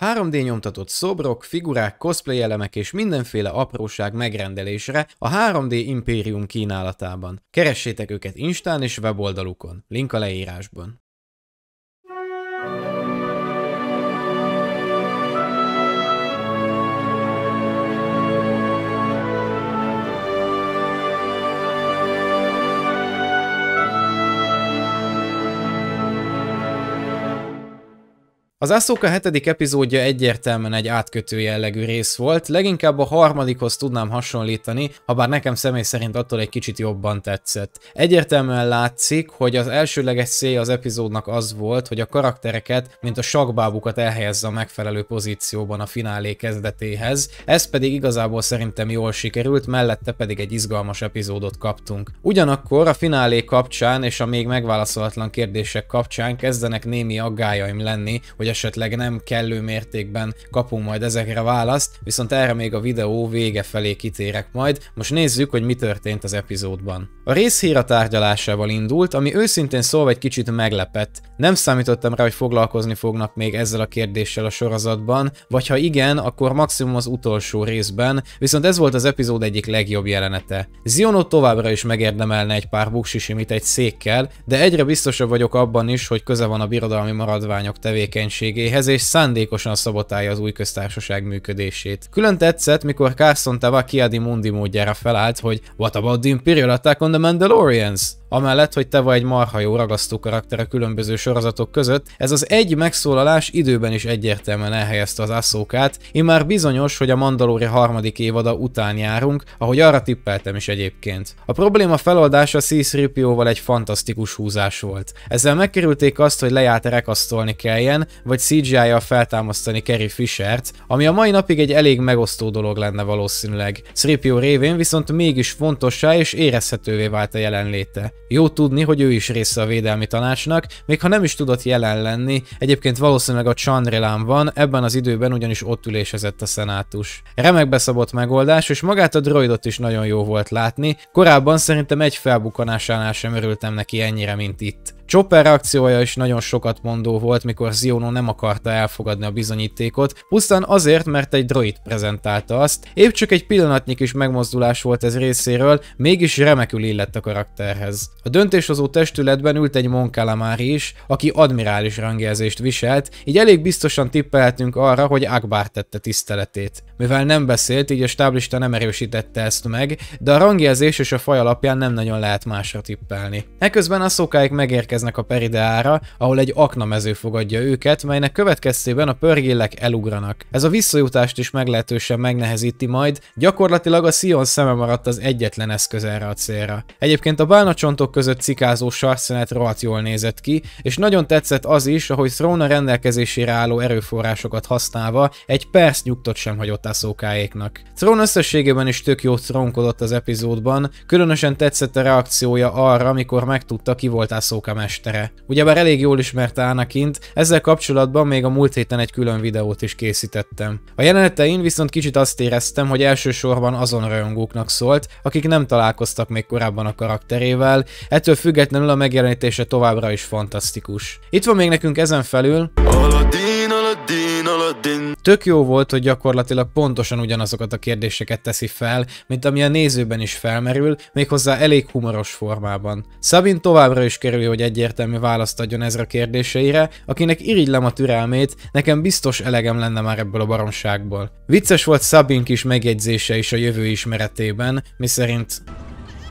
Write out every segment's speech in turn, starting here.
3D nyomtatott szobrok, figurák, cosplay elemek és mindenféle apróság megrendelésre a 3D Imperium kínálatában. Keressétek őket Instán és weboldalukon, link a leírásban. Az Ahsoka hetedik epizódja egyértelműen egy átkötő jellegű rész volt, leginkább a harmadikhoz tudnám hasonlítani, ha bár nekem személy szerint attól egy kicsit jobban tetszett. Egyértelműen látszik, hogy az elsőleges célja az epizódnak az volt, hogy a karaktereket, mint a sakbábukat elhelyezze a megfelelő pozícióban a finálé kezdetéhez, ez pedig igazából szerintem jól sikerült, mellette pedig egy izgalmas epizódot kaptunk. Ugyanakkor a finálé kapcsán és a még megválaszolatlan kérdések kapcsán kezdenek némi aggájaim lenni, hogy a esetleg nem kellő mértékben kapunk majd ezekre választ, viszont erre még a videó vége felé kitérek majd, most nézzük, hogy mi történt az epizódban. A rész híra tárgyalásával indult, ami őszintén szólva egy kicsit meglepett. Nem számítottam rá, hogy foglalkozni fognak még ezzel a kérdéssel a sorozatban, vagy ha igen, akkor maximum az utolsó részben, viszont ez volt az epizód egyik legjobb jelenete. Ziono továbbra is megérdemelne egy pár buksisimit egy székkel, de egyre biztosabb vagyok abban is, hogy köze van a birodalmi maradványok tevékenysége működéséhez és szándékosan szabotálja az új köztársaság működését. Külön tetszett, mikor Carson Tava Kiadi Mundi módjára felállt, hogy What about the Imperial Attack on the Mandalorians? Amellett, hogy te vagy egy marha jó ragasztó karakter a különböző sorozatok között, ez az egy megszólalás időben is egyértelműen elhelyezte az asszókát, én már bizonyos, hogy a Mandalori harmadik évada után járunk, ahogy arra tippeltem is egyébként. A probléma feloldása C-3PO-val egy fantasztikus húzás volt. Ezzel megkerülték azt, hogy lejárt rekasztolni kelljen, vagy CGI-jal feltámasztani Carrie Fishert, ami a mai napig egy elég megosztó dolog lenne valószínűleg. 3PO révén viszont mégis fontossá és érezhetővé vált a jelenléte. Jó tudni, hogy ő is része a védelmi tanácsnak, még ha nem is tudott jelen lenni, egyébként valószínűleg a Chandrilán van, ebben az időben ugyanis ott ülésezett a szenátus. Remek beszabott megoldás, és magát a droidot is nagyon jó volt látni, korábban szerintem egy felbukkanásánál sem örültem neki ennyire, mint itt. Chopper reakciója is nagyon sokat mondó volt, mikor Ziono nem akarta elfogadni a bizonyítékot, pusztán azért, mert egy droid prezentálta azt, épp csak egy pillanatnyi kis megmozdulás volt ez részéről, mégis remekül illett a karakterhez. A döntéshozó testületben ült egy Monkalamári is, aki admirális rangjelzést viselt, így elég biztosan tippelhetünk arra, hogy Akbar tette tiszteletét. Mivel nem beszélt, így a stáblista nem erősítette ezt meg, de a rangjelzés és a faj alapján nem nagyon lehet másra tippelni. Eközben a szokáig megérkeznek érkeznek a perideára, ahol egy aknamező fogadja őket, melynek következtében a pörgélek elugranak. Ez a visszajutást is meglehetősen megnehezíti majd, gyakorlatilag a Sion szeme maradt az egyetlen eszköz erre a célra. Egyébként a bálnacsontok között cikázó sarszenet rohadt jól nézett ki, és nagyon tetszett az is, ahogy Throne rendelkezésére álló erőforrásokat használva egy perc nyugtot sem hagyott a szókáéknak. Throne összességében is tök jót trónkodott az epizódban, különösen tetszett a reakciója arra, amikor megtudta ki volt Ászóka mestere. Ugyebár elég jól ismerte Anakint, ezzel kapcsolatban még a múlt héten egy külön videót is készítettem. A jelenetein viszont kicsit azt éreztem, hogy elsősorban azon rajongóknak szólt, akik nem találkoztak még korábban a karakterével, ettől függetlenül a megjelenítése továbbra is fantasztikus. Itt van még nekünk ezen felül... Aladdin, Aladdin. Tök jó volt, hogy gyakorlatilag pontosan ugyanazokat a kérdéseket teszi fel, mint ami a nézőben is felmerül, méghozzá elég humoros formában. Szabin továbbra is kerül, hogy egyértelmű választ adjon ezre a kérdéseire, akinek irigylem a türelmét, nekem biztos elegem lenne már ebből a baromságból. Vicces volt Szabin kis megjegyzése is a jövő ismeretében, miszerint...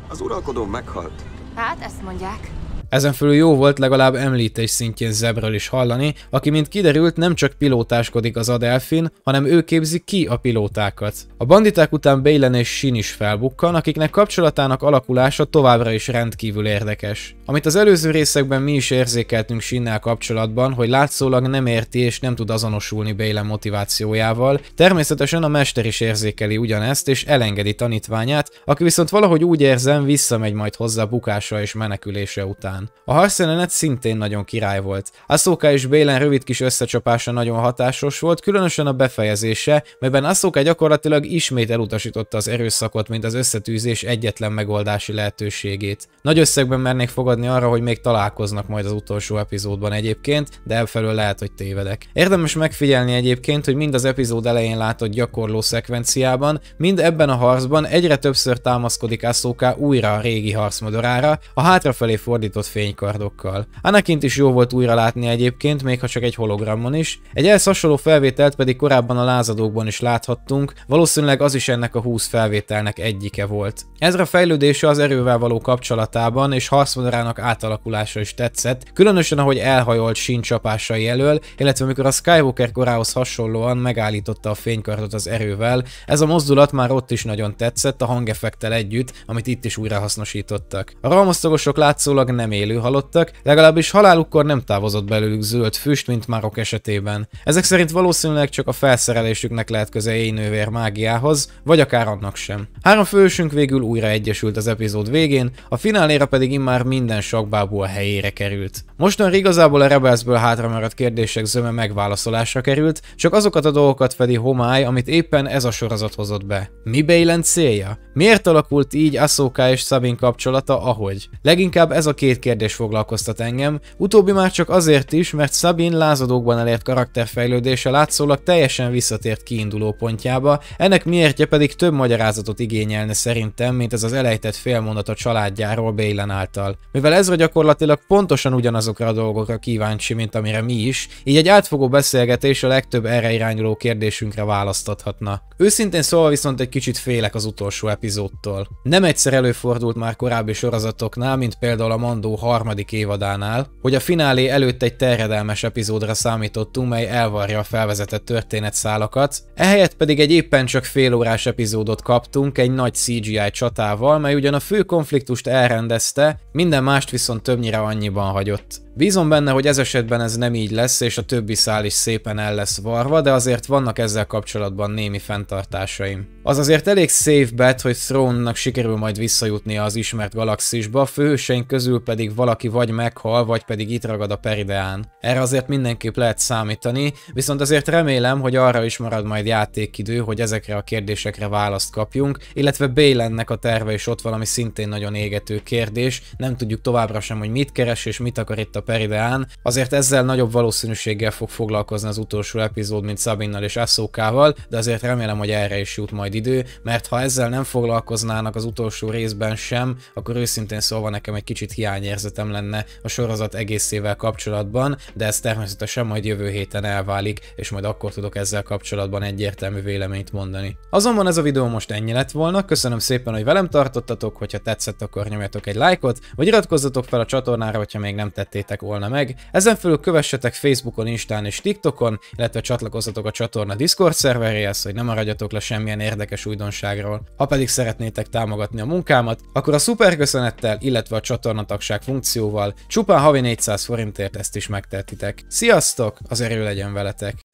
Az uralkodó meghalt. Hát, ezt mondják. Ezen fölül jó volt legalább említés szintjén Zebről is hallani, aki mint kiderült nem csak pilótáskodik az Adelfin, hanem ő képzi ki a pilótákat. A banditák után Balen és Shin is felbukkan, akiknek kapcsolatának alakulása továbbra is rendkívül érdekes. Amit az előző részekben mi is érzékeltünk Shinnel kapcsolatban, hogy látszólag nem érti és nem tud azonosulni Balen motivációjával, természetesen a mester is érzékeli ugyanezt és elengedi tanítványát, aki viszont valahogy úgy érzem visszamegy majd hozzá bukása és menekülése után után. A harcjelenet szintén nagyon király volt. Ahsoka és Bélen rövid kis összecsapása nagyon hatásos volt, különösen a befejezése, melyben Ahsoka gyakorlatilag ismét elutasította az erőszakot, mint az összetűzés egyetlen megoldási lehetőségét. Nagy összegben mernék fogadni arra, hogy még találkoznak majd az utolsó epizódban egyébként, de elfelől lehet, hogy tévedek. Érdemes megfigyelni egyébként, hogy mind az epizód elején látott gyakorló szekvenciában, mind ebben a harcban egyre többször támaszkodik Ahsoka újra a régi harcmodorára, a hátrafelé fordított elszabadult fénykardokkal. Anakint is jó volt újra látni egyébként, még ha csak egy hologramon is. Egy ehhez hasonló felvételt pedig korábban a lázadókban is láthattunk, valószínűleg az is ennek a 20 felvételnek egyike volt. Ezra fejlődése az erővel való kapcsolatában és harcmodorának átalakulása is tetszett, különösen ahogy elhajolt sin csapásai elől, illetve amikor a Skywalker korához hasonlóan megállította a fénykardot az erővel, ez a mozdulat már ott is nagyon tetszett a hangeffektel együtt, amit itt is újra hasznosítottak. A ramasztagosok látszólag nem élő halottak, legalábbis halálukkor nem távozott belőlük zöld füst, mint márok esetében. Ezek szerint valószínűleg csak a felszerelésüknek lehet köze éjnővér mágiához, vagy akár annak sem. Három fősünk végül újra egyesült az epizód végén, a fináléra pedig immár minden sakbábú a helyére került. Mostan igazából a Rebelsből hátra maradt kérdések zöme megválaszolásra került, csak azokat a dolgokat fedi homály, amit éppen ez a sorozat hozott be. Mi Balen célja? Miért alakult így Asszóká és Szabin kapcsolata, ahogy? Leginkább ez a két kérdés foglalkoztat engem, utóbbi már csak azért is, mert Sabine lázadókban elért karakterfejlődése látszólag teljesen visszatért kiinduló pontjába, ennek miértje pedig több magyarázatot igényelne szerintem, mint ez az elejtett félmondat a családjáról Bélen által. Mivel a gyakorlatilag pontosan ugyanazokra a dolgokra kíváncsi, mint amire mi is, így egy átfogó beszélgetés a legtöbb erre irányuló kérdésünkre választathatna. Őszintén szóval viszont egy kicsit félek az utolsó epizódtól. Nem egyszer előfordult már korábbi sorozatoknál, mint például a Mandó harmadik évadánál, hogy a finálé előtt egy terjedelmes epizódra számítottunk, mely elvarja a felvezetett történetszálakat, ehelyett pedig egy éppen csak fél órás epizódot kaptunk egy nagy CGI csatával, mely ugyan a fő konfliktust elrendezte, minden mást viszont többnyire annyiban hagyott. Bízom benne, hogy ez esetben ez nem így lesz, és a többi szál is szépen el lesz varva, de azért vannak ezzel kapcsolatban némi fenntartásaim. Az azért elég safe bet, hogy Throne-nak sikerül majd visszajutnia az ismert galaxisba, főhőseink közül pedig valaki vagy meghal, vagy pedig itt ragad a perideán. Erre azért mindenképp lehet számítani, viszont azért remélem, hogy arra is marad majd játékidő, hogy ezekre a kérdésekre választ kapjunk, illetve Bélennek a terve is ott valami szintén nagyon égető kérdés, nem tudjuk továbbra sem, hogy mit keres és mit akar itt a Peridán, azért ezzel nagyobb valószínűséggel fog foglalkozni az utolsó epizód, mint Sabinnal és Asszókával, de azért remélem, hogy erre is jut majd idő, mert ha ezzel nem foglalkoznának az utolsó részben sem, akkor őszintén szólva nekem egy kicsit hiányérzetem lenne a sorozat egészével kapcsolatban, de ez természetesen majd jövő héten elválik, és majd akkor tudok ezzel kapcsolatban egyértelmű véleményt mondani. Azonban ez a videó most ennyi lett volna, köszönöm szépen, hogy velem tartottatok, hogyha tetszett, akkor nyomjatok egy lájkot, vagy iratkozzatok fel a csatornára, hogyha még nem tettétek tehettek volna meg. Ezen fölül kövessetek Facebookon, Instán és TikTokon, illetve csatlakozzatok a csatorna Discord szerveréhez, hogy nem maradjatok le semmilyen érdekes újdonságról. Ha pedig szeretnétek támogatni a munkámat, akkor a szuperköszönettel, illetve a csatornatagság funkcióval csupán havi 400 forintért ezt is megtehetitek. Sziasztok, az erő legyen veletek!